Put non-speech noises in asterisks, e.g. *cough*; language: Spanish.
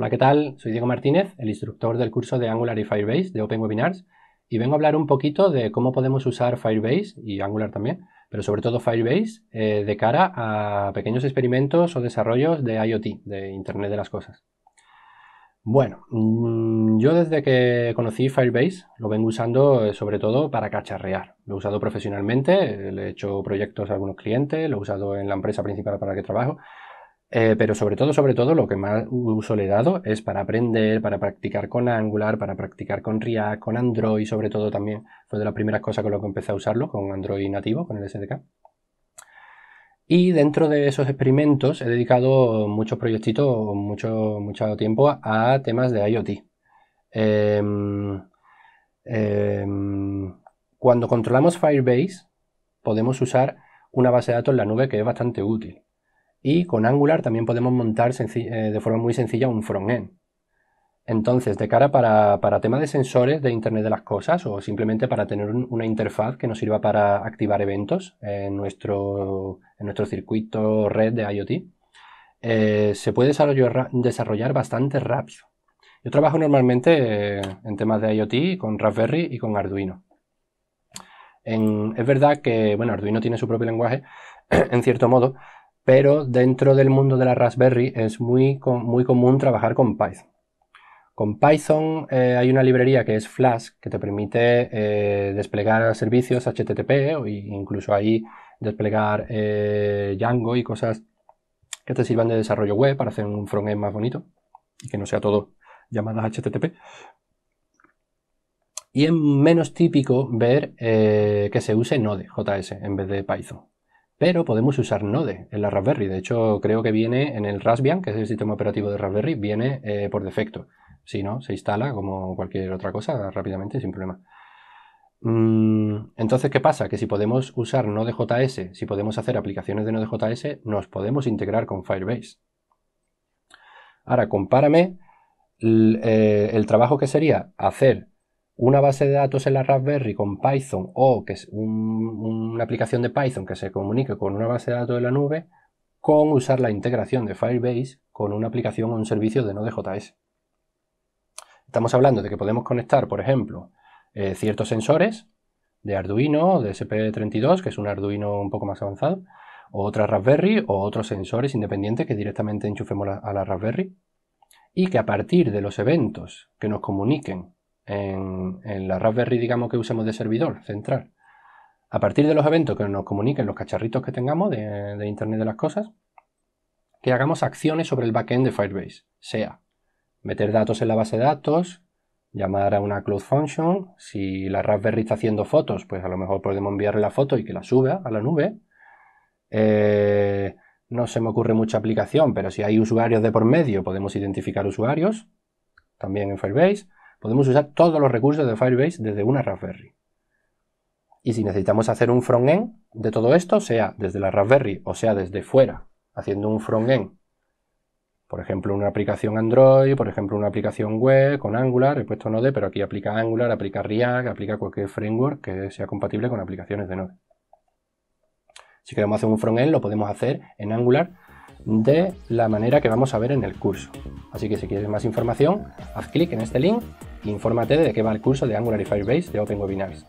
Hola, ¿qué tal? Soy Diego Martínez, el instructor del curso de Angular y Firebase de Open Webinars, y vengo a hablar un poquito de cómo podemos usar Firebase y Angular también, pero sobre todo Firebase eh, de cara a pequeños experimentos o desarrollos de IoT, de Internet de las Cosas. Bueno, mm, yo desde que conocí Firebase lo vengo usando eh, sobre todo para cacharrear. Lo he usado profesionalmente, eh, le he hecho proyectos a algunos clientes, lo he usado en la empresa principal para la que trabajo, eh, pero sobre todo, sobre todo, lo que más uso le he dado es para aprender, para practicar con Angular, para practicar con React, con Android, sobre todo también. Fue de las primeras cosas con lo que empecé a usarlo, con Android nativo, con el SDK. Y dentro de esos experimentos he dedicado muchos proyectitos, mucho, mucho tiempo a, temas de IoT. Em, em, cuando controlamos Firebase, podemos usar una base de datos en la nube que es bastante útil. Y con Angular también podemos montar eh, de forma muy sencilla un frontend. Entonces, de cara para, temas de sensores de Internet de las Cosas o simplemente para tener una interfaz que nos sirva para activar eventos en nuestro, en nuestro circuito red de IoT, eh, se puede desarrollar, bastante rápido. Yo trabajo normalmente eh, en temas de IoT con Raspberry y con Arduino. es verdad que, bueno, Arduino tiene su propio lenguaje, *clears throat* en cierto modo, pero dentro del mundo de la Raspberry es muy, común trabajar con Python. Con Python eh, hay una librería que es Flask que te permite eh, desplegar servicios HTTP o incluso ahí desplegar eh, Django y cosas que te sirvan de desarrollo web para hacer un frontend más bonito y que no sea todo llamadas HTTP. Y es menos típico ver que se use JS en vez de Python pero podemos usar Node en la Raspberry. De hecho, creo que viene en el Raspbian, que es el sistema operativo de Raspberry, viene eh, por defecto. Si no, se instala como cualquier otra cosa rápidamente, sin problema. Mm, entonces, ¿qué pasa? Que si podemos usar Node.js, si podemos hacer aplicaciones de Node.js, nos podemos integrar con Firebase. Ahora, compárame eh, el trabajo que sería hacer una base de datos en la Raspberry con Python o que es una aplicación de Python que se comunique con una base de datos de la nube con usar la integración de Firebase con una aplicación o un servicio de Node.js. Estamos hablando de que podemos conectar, por ejemplo, eh, ciertos sensores de Arduino, de SP32, que es un Arduino un poco más avanzado, o otra Raspberry o otros sensores independientes que directamente enchufemos a la Raspberry y que a partir de los eventos que nos comuniquen en, la Raspberry, digamos, que usemos de servidor central. A partir de los eventos que nos comuniquen los cacharritos que tengamos de, Internet de las Cosas, que hagamos acciones sobre el backend de Firebase, sea meter datos en la base de datos, llamar a una cloud function, si la Raspberry está haciendo fotos, pues a lo mejor podemos enviarle la foto y que la suba a la nube. Eh, no se me ocurre mucha aplicación, pero si hay usuarios de por medio, podemos identificar usuarios, también en Firebase podemos usar todos los recursos de Firebase desde una Raspberry. Y si necesitamos hacer un front-end de todo esto, sea desde la Raspberry o sea desde fuera, haciendo un front-end, por ejemplo, una aplicación Android, por ejemplo, una aplicación web con Angular, he puesto Node, pero aquí aplica Angular, aplica React, aplica cualquier framework que sea compatible con aplicaciones de Node. Si queremos hacer un front-end lo podemos hacer en Angular de la manera que vamos a ver en el curso. Así que si quieres más información, haz clic en este link Infórmate de qué va el curso de Angular y Firebase de Open Webinars.